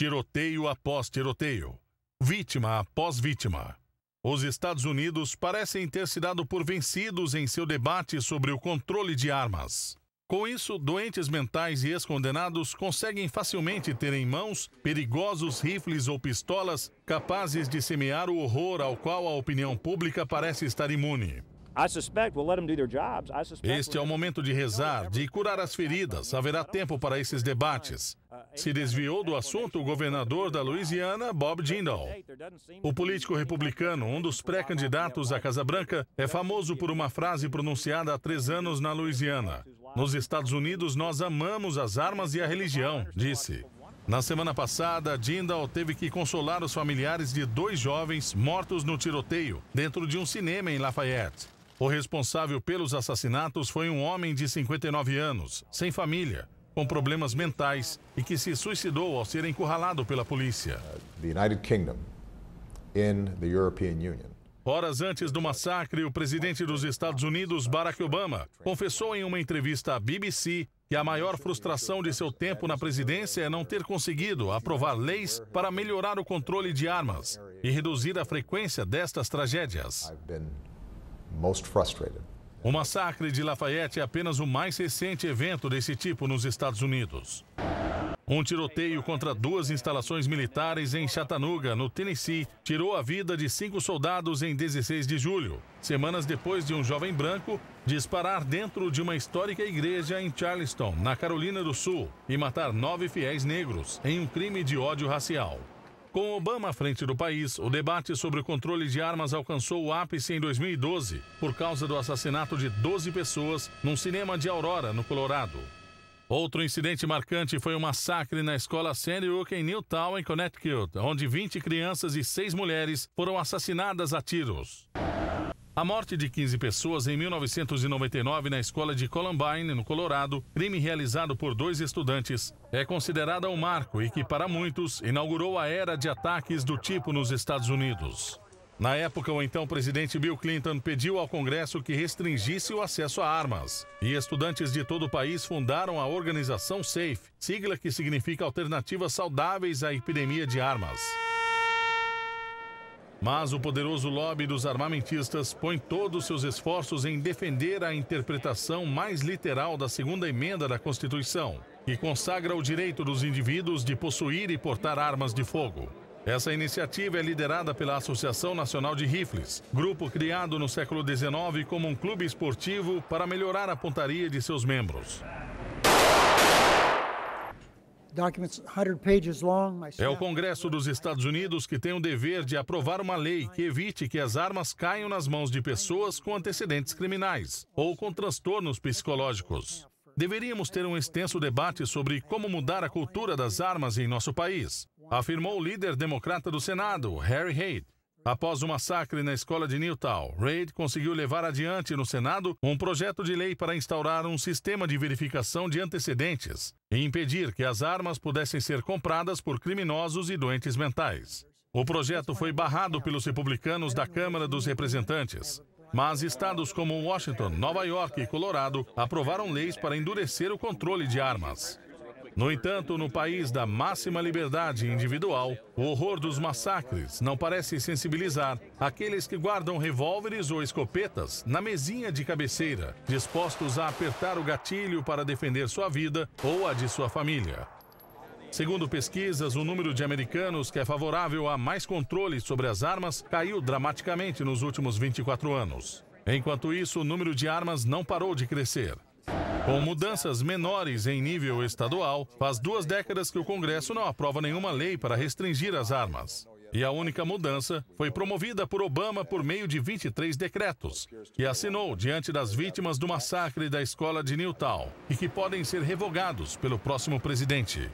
Tiroteio após tiroteio, vítima após vítima. Os Estados Unidos parecem ter se dado por vencidos em seu debate sobre o controle de armas. Com isso, doentes mentais e ex-condenados conseguem facilmente ter em mãos perigosos rifles ou pistolas capazes de semear o horror ao qual a opinião pública parece estar imune. Este é o momento de rezar, de curar as feridas. Haverá tempo para esses debates se desviou do assunto o governador da Louisiana, Bob Jindal. O político republicano, um dos pré-candidatos à Casa Branca, é famoso por uma frase pronunciada há três anos na Louisiana: Nos Estados Unidos nós amamos as armas e a religião, disse. Na semana passada, Jindal teve que consolar os familiares de dois jovens mortos no tiroteio dentro de um cinema em Lafayette. O responsável pelos assassinatos foi um homem de 59 anos, sem família, com problemas mentais e que se suicidou ao ser encurralado pela polícia. Uh, Horas antes do massacre, o presidente dos Estados Unidos, Barack Obama, confessou em uma entrevista à BBC que a maior frustração de seu tempo na presidência é não ter conseguido aprovar leis para melhorar o controle de armas e reduzir a frequência destas tragédias. O massacre de Lafayette é apenas o mais recente evento desse tipo nos Estados Unidos. Um tiroteio contra duas instalações militares em Chattanooga, no Tennessee, tirou a vida de cinco soldados em 16 de julho, semanas depois de um jovem branco disparar dentro de uma histórica igreja em Charleston, na Carolina do Sul, e matar nove fiéis negros em um crime de ódio racial. Com Obama à frente do país, o debate sobre o controle de armas alcançou o ápice em 2012, por causa do assassinato de 12 pessoas num cinema de Aurora, no Colorado. Outro incidente marcante foi um massacre na escola Sandy Hook em Newtown, em Connecticut, onde 20 crianças e 6 mulheres foram assassinadas a tiros. A morte de 15 pessoas em 1999 na escola de Columbine, no Colorado, crime realizado por dois estudantes, é considerada um marco e que, para muitos, inaugurou a era de ataques do tipo nos Estados Unidos. Na época, o então presidente Bill Clinton pediu ao Congresso que restringisse o acesso a armas. E estudantes de todo o país fundaram a organização SAFE, sigla que significa Alternativas Saudáveis à Epidemia de Armas. Mas o poderoso lobby dos armamentistas põe todos seus esforços em defender a interpretação mais literal da segunda emenda da Constituição, que consagra o direito dos indivíduos de possuir e portar armas de fogo. Essa iniciativa é liderada pela Associação Nacional de Rifles, grupo criado no século XIX como um clube esportivo para melhorar a pontaria de seus membros. É o Congresso dos Estados Unidos que tem o dever de aprovar uma lei que evite que as armas caiam nas mãos de pessoas com antecedentes criminais ou com transtornos psicológicos. Deveríamos ter um extenso debate sobre como mudar a cultura das armas em nosso país, afirmou o líder democrata do Senado, Harry Reid. Após o massacre na escola de Newtown, Reid conseguiu levar adiante no Senado um projeto de lei para instaurar um sistema de verificação de antecedentes e impedir que as armas pudessem ser compradas por criminosos e doentes mentais. O projeto foi barrado pelos republicanos da Câmara dos Representantes, mas estados como Washington, Nova York e Colorado aprovaram leis para endurecer o controle de armas. No entanto, no país da máxima liberdade individual, o horror dos massacres não parece sensibilizar aqueles que guardam revólveres ou escopetas na mesinha de cabeceira, dispostos a apertar o gatilho para defender sua vida ou a de sua família. Segundo pesquisas, o número de americanos que é favorável a mais controle sobre as armas caiu dramaticamente nos últimos 24 anos. Enquanto isso, o número de armas não parou de crescer. Com mudanças menores em nível estadual, faz duas décadas que o Congresso não aprova nenhuma lei para restringir as armas. E a única mudança foi promovida por Obama por meio de 23 decretos, que assinou diante das vítimas do massacre da escola de Newtown e que podem ser revogados pelo próximo presidente.